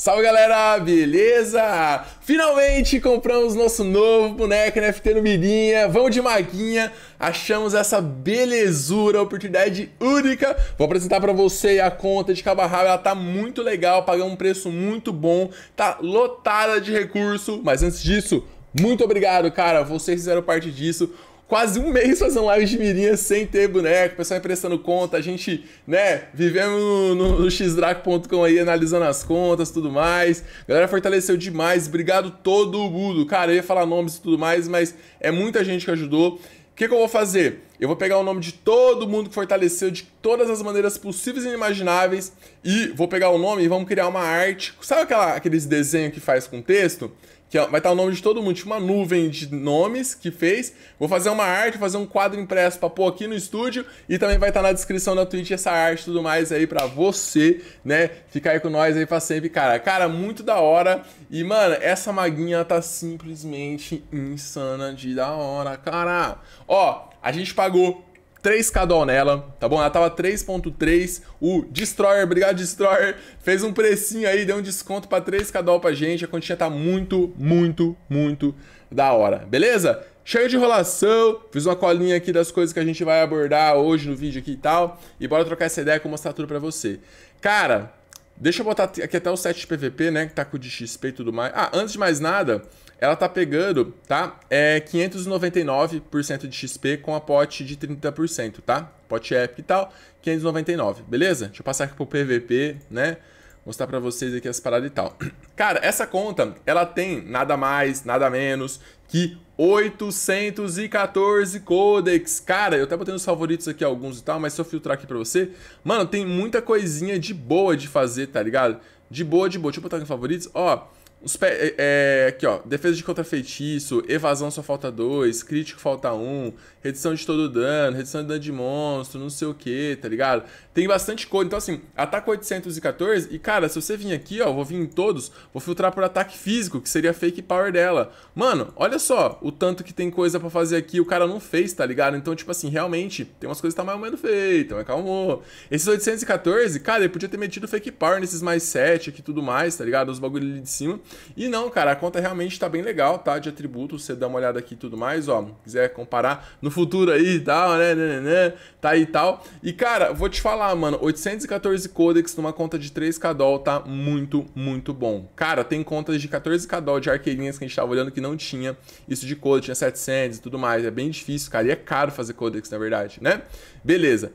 Salve galera, beleza? Finalmente compramos nosso novo boneco NFT no Mirinha. Vamos de maguinha, achamos essa belezura, oportunidade única. Vou apresentar para você a conta de Cabarral, ela tá muito legal, pagamos um preço muito bom, tá lotada de recurso, mas antes disso, muito obrigado, cara. Vocês fizeram parte disso quase um mês fazendo live de mirinha sem ter boneco, o pessoal emprestando conta, a gente, né, vivemos no, no, aí analisando as contas tudo mais. A galera fortaleceu demais, obrigado todo mundo. Cara, eu ia falar nomes e tudo mais, mas é muita gente que ajudou. O que, que eu vou fazer? Eu vou pegar o nome de todo mundo que fortaleceu de todas as maneiras possíveis e inimagináveis e vou pegar o nome e vamos criar uma arte. Sabe aquela, aqueles desenhos que faz com texto? que é, vai estar o nome de todo mundo, tinha tipo uma nuvem de nomes que fez. Vou fazer uma arte, fazer um quadro impresso para pôr aqui no estúdio e também vai estar na descrição da Twitch essa arte e tudo mais aí para você, né, ficar aí com nós aí para sempre, cara. Cara, muito da hora. E mano, essa maguinha tá simplesmente insana de da hora, cara. Ó, a gente pagou 3k doll nela, tá bom? Ela tava 3.3, o Destroyer, obrigado Destroyer, fez um precinho aí, deu um desconto pra 3k doll pra gente, a quantia tá muito, muito, muito da hora, beleza? Cheio de enrolação, fiz uma colinha aqui das coisas que a gente vai abordar hoje no vídeo aqui e tal, e bora trocar essa ideia que eu vou mostrar tudo pra você. Cara, Deixa eu botar aqui até o set de PVP, né? Que tá com o de XP e tudo mais. Ah, antes de mais nada, ela tá pegando, tá? É 599% de XP com a pote de 30%, tá? Pote épica e tal, 599, beleza? Deixa eu passar aqui pro PVP, né? mostrar para vocês aqui as paradas e tal. Cara, essa conta, ela tem nada mais, nada menos que 814 codecs. Cara, eu até botei nos favoritos aqui alguns e tal, mas se eu filtrar aqui pra você, mano, tem muita coisinha de boa de fazer, tá ligado? De boa, de boa. Deixa eu botar aqui em favoritos. Ó, os pé, é, é, aqui, ó. Defesa de contrafeitiço, evasão só falta 2, crítico falta 1, um, redução de todo dano, redução de dano de monstro, não sei o que, tá ligado? Tem bastante coisa. Então, assim, ataque 814. E, cara, se você vir aqui, ó, vou vir em todos, vou filtrar por ataque físico, que seria fake power dela. Mano, olha só o tanto que tem coisa para fazer aqui. O cara não fez, tá ligado? Então, tipo assim, realmente, tem umas coisas que tá mais ou menos feitas, mas calmou. Esses 814, cara, ele podia ter metido fake power nesses mais 7 aqui e tudo mais, tá ligado? Os bagulho ali de cima. E não, cara, a conta realmente está bem legal, tá? De atributos, você dá uma olhada aqui e tudo mais, ó. Quiser comparar no futuro aí e tal, né, né, né, né tá aí e tal. E, cara, vou te falar, mano, 814 codex numa conta de 3 KDOL tá muito, muito bom. Cara, tem contas de 14 KDOL de arqueirinhas que a gente tava olhando que não tinha isso de codex, tinha 700 e tudo mais. É bem difícil, cara, e é caro fazer codex, na verdade, né? Beleza.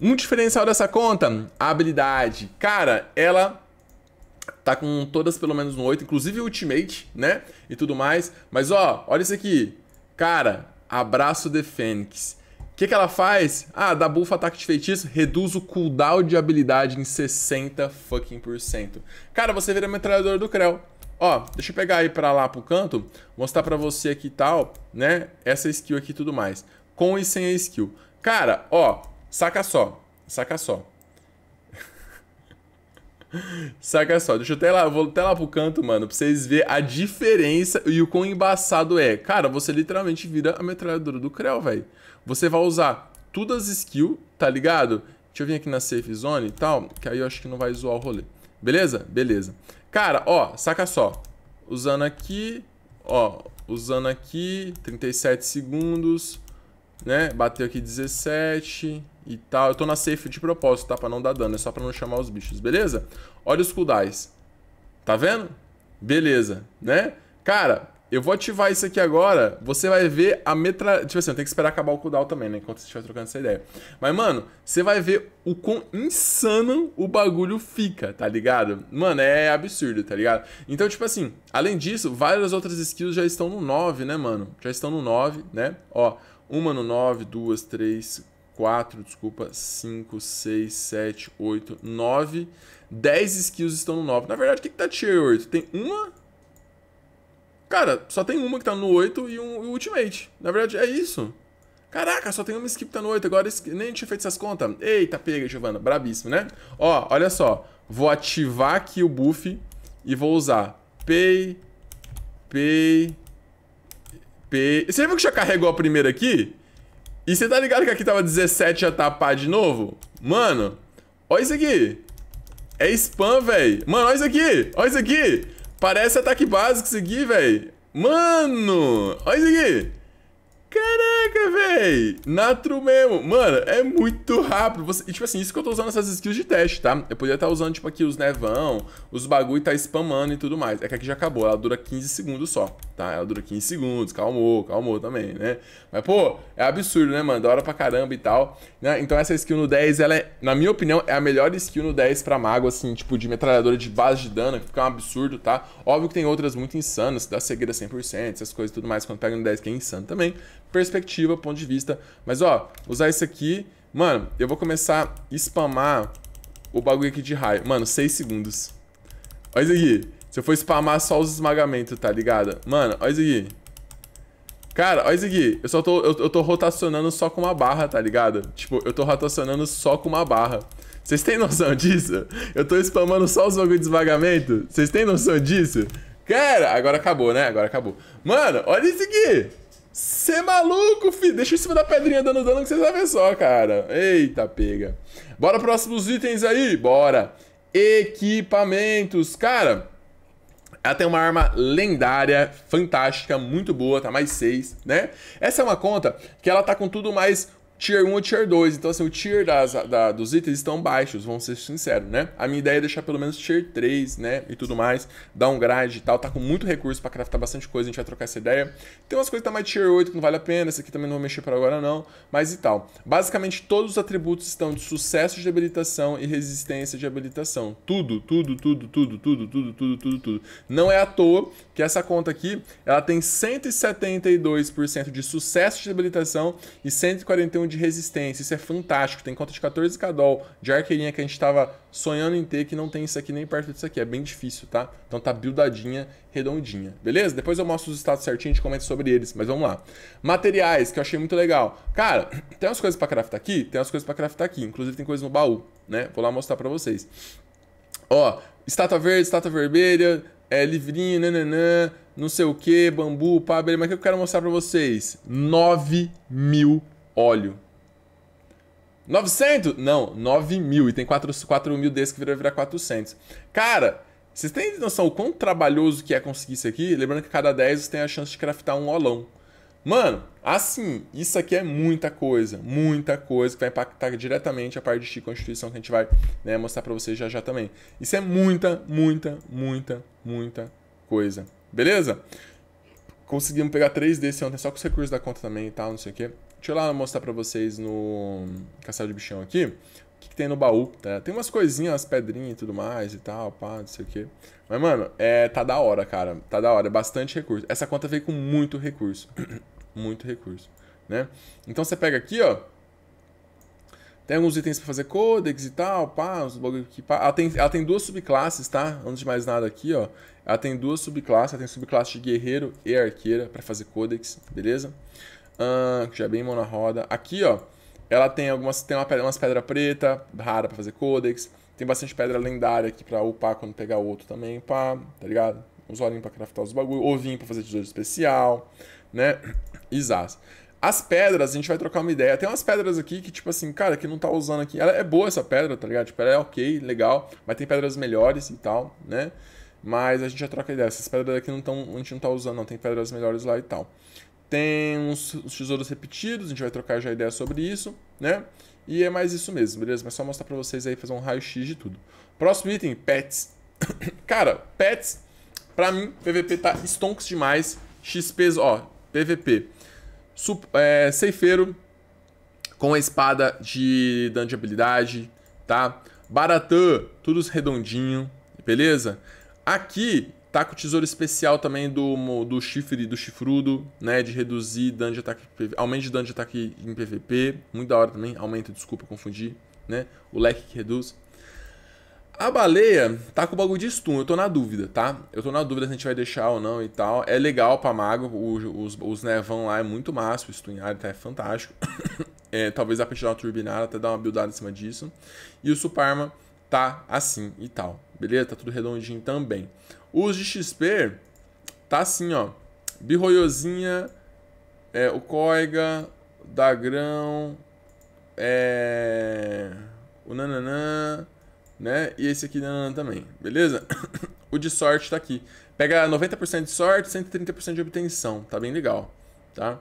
Um diferencial dessa conta, a habilidade. Cara, ela tá com todas pelo menos no 8, inclusive Ultimate, né? E tudo mais. Mas ó, olha isso aqui. Cara, abraço de Fênix. O que, que ela faz? Ah, dá buff ataque de feitiço, reduz o cooldown de habilidade em 60 fucking por cento. Cara, você vira metralhadora do Creu. Ó, deixa eu pegar aí pra lá pro canto, mostrar pra você aqui tal, né? Essa skill aqui e tudo mais. Com e sem a skill. Cara, ó, saca só, saca só. Saca só, deixa eu até lá, vou até lá pro canto, mano, pra vocês verem a diferença e o quão embaçado é. Cara, você literalmente vira a metralhadora do Creu, velho. Você vai usar todas as skills, tá ligado? Deixa eu vir aqui na safe zone e tal, que aí eu acho que não vai zoar o rolê. Beleza? Beleza. Cara, ó, saca só. Usando aqui, ó, usando aqui, 37 segundos, né? Bateu aqui 17, e tal. Eu tô na safe de propósito, tá? Pra não dar dano, é só pra não chamar os bichos, beleza? Olha os cooldowns. Tá vendo? Beleza, né? Cara, eu vou ativar isso aqui agora, você vai ver a metra... Tipo assim, eu tenho que esperar acabar o cooldown também, né? Enquanto você estiver trocando essa ideia. Mas, mano, você vai ver o quão insano o bagulho fica, tá ligado? Mano, é absurdo, tá ligado? Então, tipo assim, além disso, várias outras skills já estão no 9, né, mano? Já estão no 9, né? Ó, uma no 9, duas, três, 4, desculpa, 5, 6, 7, 8, 9. 10 skills estão no 9. Na verdade, o que, que tá tier 8? Tem uma. Cara, só tem uma que tá no 8 e um e ultimate. Na verdade, é isso. Caraca, só tem uma skill que tá no 8. Agora nem tinha feito essas contas. Eita, pega, Giovana. Brabíssimo, né? Ó, olha só. Vou ativar aqui o buff e vou usar Pay, Pay, Pay. Você lembra que já carregou a primeira aqui? E você tá ligado que aqui tava 17 já tapar de novo? Mano, olha isso aqui. É spam, velho. Mano, olha isso aqui. Olha isso aqui. Parece ataque básico isso aqui, velho. Mano, olha isso aqui. Caralho. Caraca, véi! Natro mesmo. Mano, é muito rápido. Você... E, tipo assim, isso que eu tô usando essas skills de teste, tá? Eu podia estar tá usando, tipo, aqui os nevão, os bagulho tá spamando e tudo mais. É que aqui já acabou. Ela dura 15 segundos só, tá? Ela dura 15 segundos. Calmou, calmou também, né? Mas, pô, é absurdo, né, mano? Da hora pra caramba e tal. Né? Então, essa skill no 10, ela é, na minha opinião, é a melhor skill no 10 pra mago, assim, tipo, de metralhadora de base de dano, que fica um absurdo, tá? Óbvio que tem outras muito insanas, da cegueira 100%, essas coisas e tudo mais, quando pega no 10 que é insano também perspectiva, ponto de vista. Mas, ó, usar isso aqui. Mano, eu vou começar a spamar o bagulho aqui de raio. Mano, 6 segundos. Olha isso aqui. Se eu for spamar só os esmagamentos, tá ligado? Mano, olha isso aqui. Cara, olha isso aqui. Eu só tô, eu, eu tô rotacionando só com uma barra, tá ligado? Tipo, eu tô rotacionando só com uma barra. Vocês têm noção disso? Eu tô spamando só os bagulhos de esmagamento? Vocês têm noção disso? Cara, agora acabou, né? Agora acabou. Mano, olha isso aqui. Cê é maluco, filho. Deixa em cima da pedrinha dando dano que vocês vão ver só, cara. Eita, pega. Bora próximos itens aí. Bora. Equipamentos. Cara, ela tem uma arma lendária, fantástica, muito boa, tá mais 6, né? Essa é uma conta que ela tá com tudo mais Tier 1 ou Tier 2. Então, assim, o Tier das, da, dos itens estão baixos, vamos ser sinceros, né? A minha ideia é deixar pelo menos Tier 3, né? E tudo mais, dar um grade e tal. Tá com muito recurso pra craftar bastante coisa, a gente vai trocar essa ideia. Tem umas coisas que tá mais Tier 8 que não vale a pena, essa aqui também não vou mexer por agora não, mas e tal. Basicamente, todos os atributos estão de sucesso de habilitação e resistência de habilitação. Tudo, tudo, tudo, tudo, tudo, tudo, tudo, tudo, tudo. Não é à toa que essa conta aqui, ela tem 172% de sucesso de habilitação e 141 de resistência. Isso é fantástico. Tem conta de 14k doll de arqueirinha que a gente tava sonhando em ter, que não tem isso aqui nem perto disso aqui. É bem difícil, tá? Então tá buildadinha, redondinha. Beleza? Depois eu mostro os status certinho, a gente comenta sobre eles. Mas vamos lá. Materiais, que eu achei muito legal. Cara, tem umas coisas pra craftar aqui? Tem umas coisas pra craftar aqui. Inclusive tem coisas no baú, né? Vou lá mostrar pra vocês. Ó, estátua verde, estátua vermelha, é, livrinho, nananã, não sei o que, bambu, pá, beleza. Mas o que eu quero mostrar pra vocês? 9 mil óleo. 900? Não, 9 mil. E tem 4, 4 mil desses que vai virar 400. Cara, vocês têm noção o quão trabalhoso que é conseguir isso aqui? Lembrando que cada 10 você tem a chance de craftar um olão. Mano, assim, isso aqui é muita coisa, muita coisa que vai impactar diretamente a parte de constituição que a gente vai né, mostrar para vocês já já também. Isso é muita, muita, muita, muita coisa. Beleza? Conseguimos pegar três desses ontem só com os recursos da conta também e tal, não sei o quê. Deixa eu lá mostrar pra vocês no Castelo de Bichão aqui. O que, que tem no baú, tá? Tem umas coisinhas, umas pedrinhas e tudo mais e tal, pá, não sei o quê. Mas, mano, é, tá da hora, cara. Tá da hora, é bastante recurso. Essa conta veio com muito recurso. muito recurso, né? Então você pega aqui, ó. Tem alguns itens para fazer codex e tal, pá, uns bagulho que pá. Ela tem, ela tem duas subclasses, tá? Antes de mais nada aqui, ó. Ela tem duas subclasses, ela tem subclasse de guerreiro e arqueira para fazer codex, beleza? que já é bem mão na roda. Aqui, ó, ela tem algumas. Tem uma, umas pedra preta, rara para fazer codex. Tem bastante pedra lendária aqui pra upar quando pegar outro também. Pá, tá ligado? Uns olhinhos pra craftar os bagulho. Ovinho pra fazer tesouro especial, né? Isas. As pedras, a gente vai trocar uma ideia. Tem umas pedras aqui que, tipo assim, cara, que não tá usando aqui. Ela é boa essa pedra, tá ligado? Tipo, ela é ok, legal. Mas tem pedras melhores e tal, né? Mas a gente já troca ideia. Essas pedras aqui não tão, a gente não tá usando, não. Tem pedras melhores lá e tal. Tem uns, uns, tesouros repetidos, a gente vai trocar já ideia sobre isso, né? E é mais isso mesmo, beleza? Mas só mostrar pra vocês aí, fazer um raio-x de tudo. Próximo item, pets. Cara, pets, pra mim, PVP tá stonks demais. XP, ó, PVP. Sup, é, ceifeiro com a espada de dano de habilidade, tá? Baratã, tudo redondinho, beleza? Aqui Tá com o tesouro especial também do, do chifre do chifrudo, né? De reduzir dano de ataque. Aumento de dano de ataque em PVP. Muito da hora também. Aumento, desculpa, confundi. Né? O leque que reduz. A baleia tá com o bagulho de stun, eu tô na dúvida, tá? Eu tô na dúvida se a gente vai deixar ou não e tal. É legal pra mago, os, os, os nevão lá é muito massa, o stun tá, é fantástico. é, talvez dá pra tirar uma turbinada, até dar uma buildada em cima disso. E o Suparma tá assim e tal. Beleza? Tá tudo redondinho também. Os de XP tá assim, ó. Birroiozinha, é, o Coiga, Dagrão, é, o Nananã, né? E esse aqui Nananã também, beleza? o de sorte tá aqui. Pega 90% de sorte, 130% de obtenção. Tá bem legal, tá?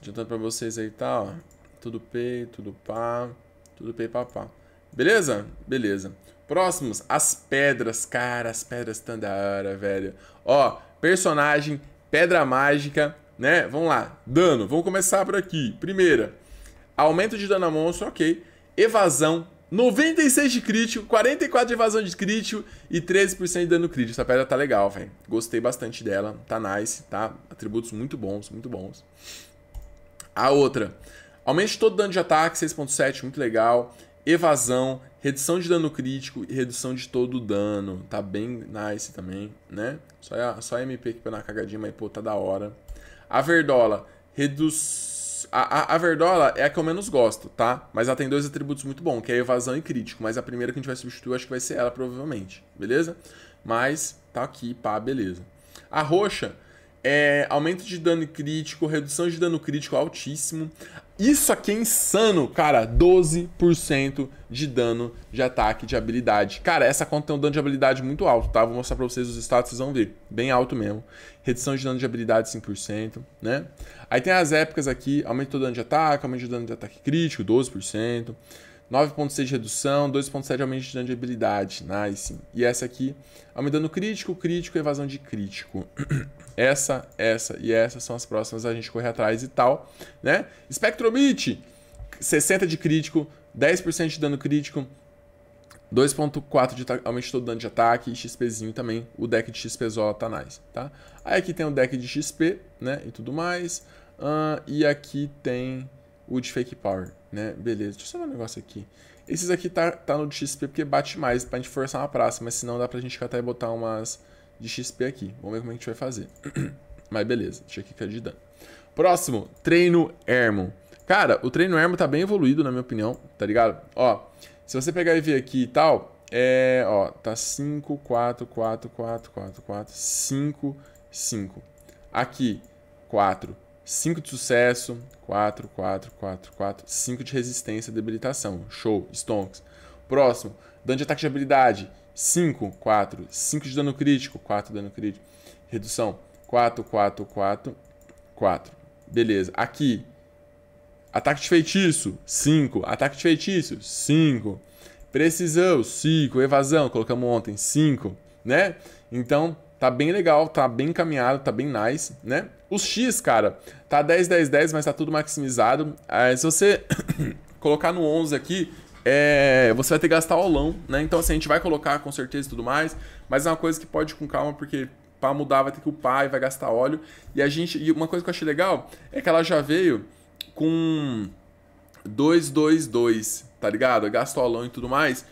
Adiantando pra vocês aí, tá? Ó. Tudo P, tudo pá, tudo P, pá, pá. Beleza? Beleza. Próximos, as pedras, cara, as pedras estão da hora, velho. Ó, personagem, pedra mágica, né? Vamos lá, dano, vamos começar por aqui. Primeira, aumento de dano a monstro, ok. Evasão, 96 de crítico, 44 de evasão de crítico e 13% de dano crítico. Essa pedra tá legal, velho. Gostei bastante dela, tá nice, tá? Atributos muito bons, muito bons. A outra, Aumente todo dano de ataque, 6.7, muito legal evasão, redução de dano crítico e redução de todo o dano. Tá bem nice também, né? Só é a, só a MP que põe na cagadinha, mas pô, tá da hora. A Verdola reduz... A, a, a, Verdola é a que eu menos gosto, tá? Mas ela tem dois atributos muito bons, que é evasão e crítico. Mas a primeira que a gente vai substituir, acho que vai ser ela, provavelmente. Beleza? Mas tá aqui, pá, beleza. A Roxa é aumento de dano crítico, redução de dano crítico altíssimo. Isso aqui é insano, cara. 12% de dano de ataque de habilidade. Cara, essa conta tem um dano de habilidade muito alto, tá? Vou mostrar pra vocês os status, vocês vão ver. Bem alto mesmo. Redução de dano de habilidade 5%, né? Aí tem as épocas aqui. Aumento do dano de ataque, aumento de dano de ataque crítico, 12%. 9.6 de redução, 2.7 de aumento de dano de habilidade. Nice. E essa aqui, aumentando crítico, crítico, evasão de crítico. essa, essa e essa são as próximas a gente correr atrás e tal, né? Spectromite, 60 de crítico, 10% de dano crítico, 2.4 de aumento de dano de ataque e XPzinho também. O deck de XPzola tá nice, tá? Aí aqui tem o deck de XP, né? E tudo mais. Uh, e aqui tem o de fake power, né? Beleza, deixa eu só ver um negócio aqui. Esses aqui tá, tá no de XP porque bate mais pra gente forçar uma praça, mas senão dá pra gente catar e botar umas de XP aqui. Vamos ver como é que a gente vai fazer. mas beleza, deixa aqui que é de dano. Próximo, treino Ermo. Cara, o treino Ermo tá bem evoluído, na minha opinião, tá ligado? Ó, se você pegar e ver aqui e tal, é, ó, tá 5, 4, 4, 4, 4, 4, 5, 5. Aqui, 4, 5 de sucesso, 4, 4, 4, 4, 5 de resistência, debilitação. Show, stonks. Próximo, dano de ataque de habilidade, 5, 4, 5 de dano crítico, 4 dano crítico. Redução, 4, 4, 4, 4. Beleza, aqui, ataque de feitiço, 5, ataque de feitiço, 5. Precisão, 5, evasão, colocamos ontem, 5, né? Então, Tá bem legal, tá bem encaminhado, tá bem nice, né? Os X, cara, tá 10, 10, 10, mas tá tudo maximizado. Ah, se você colocar no 11 aqui, é, você vai ter que gastar aulão, né? Então, assim, a gente vai colocar com certeza e tudo mais, mas é uma coisa que pode ir com calma, porque para mudar vai ter que upar e vai gastar óleo. E a gente. E uma coisa que eu achei legal é que ela já veio com 2, tá ligado? gastou aulão e tudo mais.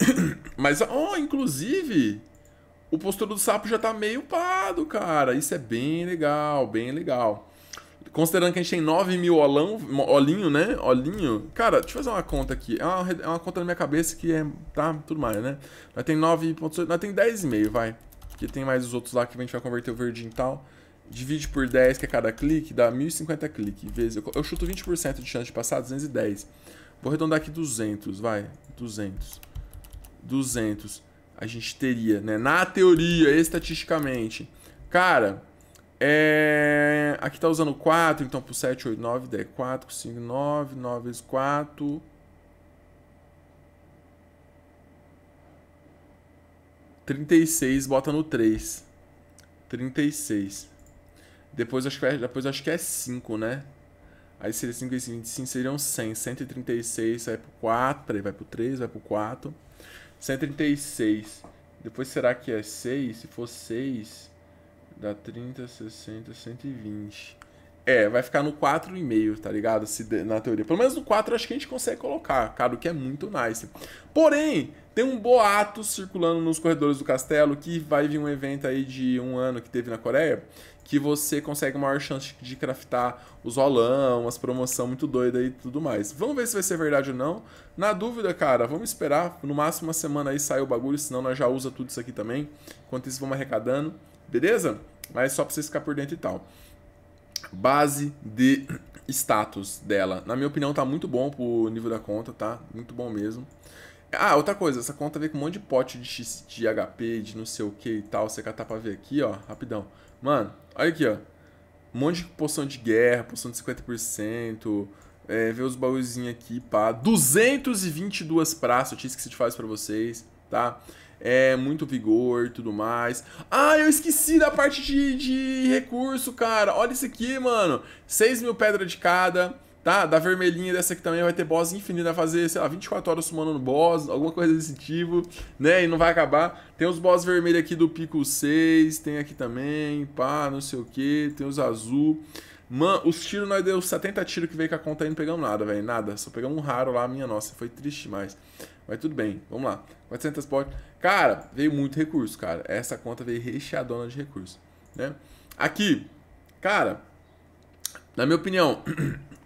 mas, oh, inclusive, o postura do sapo já tá meio pado, cara. Isso é bem legal, bem legal. Considerando que a gente tem 9 mil olão, olhinho, né? Olhinho. Cara, deixa eu fazer uma conta aqui. É uma, é uma conta na minha cabeça que é. Tá, tudo mais, né? Nós tem 9,8. Nós tem 10,5, vai. Porque tem mais os outros lá que a gente vai converter o verdinho e tal. Divide por 10, que é cada clique, dá 1050 cliques. Vezes, eu, eu chuto 20% de chance de passar, 210. Vou arredondar aqui 200, vai. 200. 200 a gente teria, né? Na teoria, estatisticamente. Cara, é... aqui tá usando 4, então por 7, 8, 9, 10, 4, 5, 9, 9 vezes 4. 36, bota no 3. 36. Depois acho que, é, depois acho que é 5, né? Aí seria 5 e 25, seriam 100. 136, vai pro 4, peraí, vai pro 3, vai pro 4. 136. Depois será que é 6? Se for 6, dá 30, 60, 120. É, vai ficar no 4,5, tá ligado? Se, na teoria. Pelo menos no 4 acho que a gente consegue colocar, cara, o que é muito nice. Porém, tem um boato circulando nos corredores do castelo que vai vir um evento aí de um ano que teve na Coreia que você consegue maior chance de craftar os rolão, as promoção muito doida e tudo mais. Vamos ver se vai ser verdade ou não. Na dúvida, cara, vamos esperar. No máximo uma semana aí sai o bagulho, senão nós já usa tudo isso aqui também. Enquanto isso, vamos arrecadando, beleza? Mas só pra vocês ficar por dentro e tal. Base de status dela. Na minha opinião, tá muito bom pro nível da conta, tá? Muito bom mesmo. Ah, outra coisa, essa conta vem com um monte de pote de, X, de HP, de não sei o que e tal. Você catar pra ver aqui, ó, rapidão. Mano, olha aqui, ó. Um monte de poção de guerra, poção de 50%. É, ver os baúzinhos aqui, pá. 222 praças, eu tinha esquecido de fazer pra vocês, tá? É, muito vigor e tudo mais. Ah, eu esqueci da parte de, de recurso, cara. Olha isso aqui, mano. 6 mil pedras de cada. Tá? Da vermelhinha dessa aqui também vai ter boss infinito, vai fazer, sei lá, 24 horas sumando no boss, alguma coisa desse tipo, né? E não vai acabar. Tem os boss vermelhos aqui do pico 6, tem aqui também, pá, não sei o que, tem os azul. Mano, os tiros, nós deu 70 tiros que veio com a conta aí, não pegamos nada, velho, nada. Só pegamos um raro lá, minha nossa, foi triste demais. Mas tudo bem, vamos lá. 400 potes. Cara, veio muito recurso, cara. Essa conta veio recheadona de recurso, né? Aqui, cara, na minha opinião...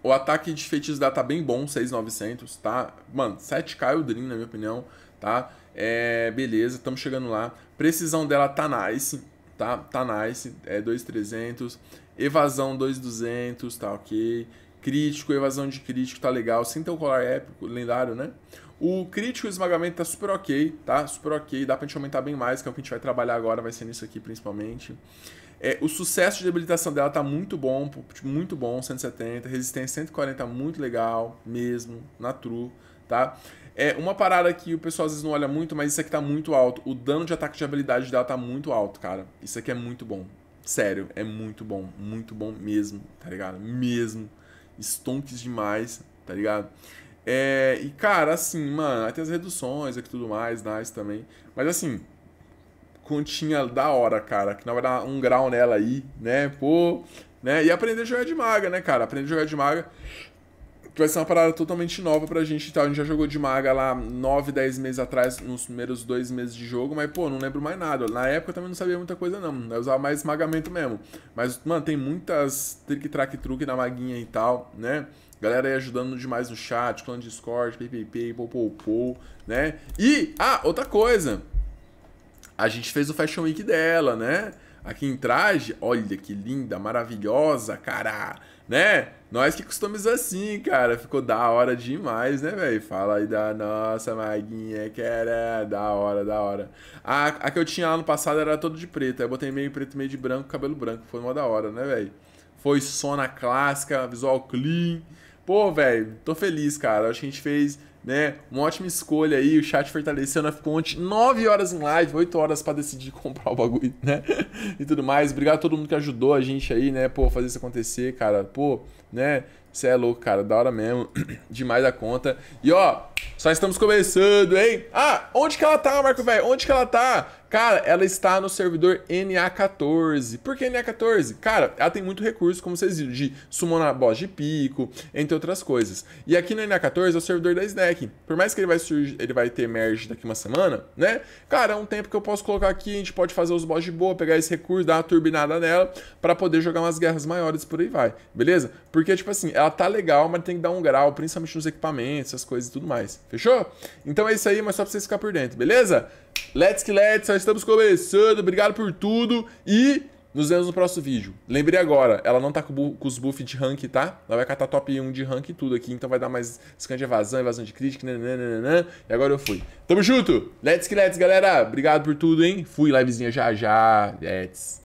O ataque de feitiço dela tá bem bom, 6,900, tá? Mano, 7k é Dream, na minha opinião, tá? É, beleza, estamos chegando lá. Precisão dela tá nice, tá? Tá nice, é 2,300. Evasão 2,200, tá ok. Crítico, evasão de crítico tá legal. Sem ter o colar épico, lendário, né? O crítico e o esmagamento tá super ok, tá? Super ok, dá pra gente aumentar bem mais, que é o que a gente vai trabalhar agora, vai ser nisso aqui principalmente. É, o sucesso de habilitação dela tá muito bom, tipo, muito bom, 170, resistência 140 muito legal mesmo, na true, tá? É, uma parada que o pessoal às vezes não olha muito, mas isso aqui tá muito alto. O dano de ataque de habilidade dela tá muito alto, cara. Isso aqui é muito bom. Sério, é muito bom, muito bom mesmo, tá ligado? Mesmo. Stonks demais, tá ligado? É, e cara, assim, mano, até as reduções aqui e tudo mais, nice também. Mas assim, continha da hora, cara. Que não vai dar um grau nela aí, né? Pô, né? E aprender a jogar de maga, né, cara? Aprender a jogar de maga. Que vai ser uma parada totalmente nova pra gente e tal. A gente já jogou de maga lá 9, 10 meses atrás, nos primeiros dois meses de jogo, mas, pô, não lembro mais nada. Na época eu também não sabia muita coisa, não. Eu usava mais magamento mesmo. Mas, mano, tem muitas trick, track, truque na maguinha e tal, né? Galera aí ajudando demais no chat, clã Discord, PPP, popopô, né? E, ah, outra coisa a gente fez o Fashion Week dela, né? Aqui em traje, olha que linda, maravilhosa, cara, né? Nós que costumamos assim, cara, ficou da hora demais, né, velho? Fala aí da nossa maguinha, que era da hora, da hora. A, a que eu tinha ano passado era todo de preto, aí eu botei meio preto, meio de branco, cabelo branco, foi uma da hora, né, velho? Foi sona clássica, visual clean, Pô, velho, tô feliz, cara. Acho que a gente fez né? Uma ótima escolha aí, o chat fortalecendo, né, ficou ontem 9 horas em live, 8 horas para decidir comprar o bagulho, né? e tudo mais. Obrigado a todo mundo que ajudou a gente aí, né? Pô, fazer isso acontecer, cara. Pô, né? Você é louco, cara. Da hora mesmo. Demais a conta. E ó, só estamos começando, hein? Ah, onde que ela tá, Marco Velho? Onde que ela tá? Cara, ela está no servidor NA14. Por que NA14? Cara, ela tem muito recurso, como vocês viram, de summonar boss de pico, entre outras coisas. E aqui no NA14 é o servidor da Snack. Por mais que ele vai surgir, ele vai ter merge daqui uma semana, né? Cara, é um tempo que eu posso colocar aqui, a gente pode fazer os boss de boa, pegar esse recurso, dar uma turbinada nela, para poder jogar umas guerras maiores por aí vai, beleza? Porque, tipo assim, ela tá legal, mas tem que dar um grau, principalmente nos equipamentos, as coisas e tudo mais. Fechou? Então é isso aí, mas só pra vocês ficarem por dentro, beleza? Let's que let's, nós estamos começando. Obrigado por tudo e nos vemos no próximo vídeo. Lembrei agora, ela não tá com, com os buffs de rank, tá? Ela vai catar top 1 de rank e tudo aqui, então vai dar mais scan de evasão, evasão de crítica, nananana. E agora eu fui. Tamo junto! Let's que let's, galera! Obrigado por tudo, hein? Fui, livezinha já já. Let's.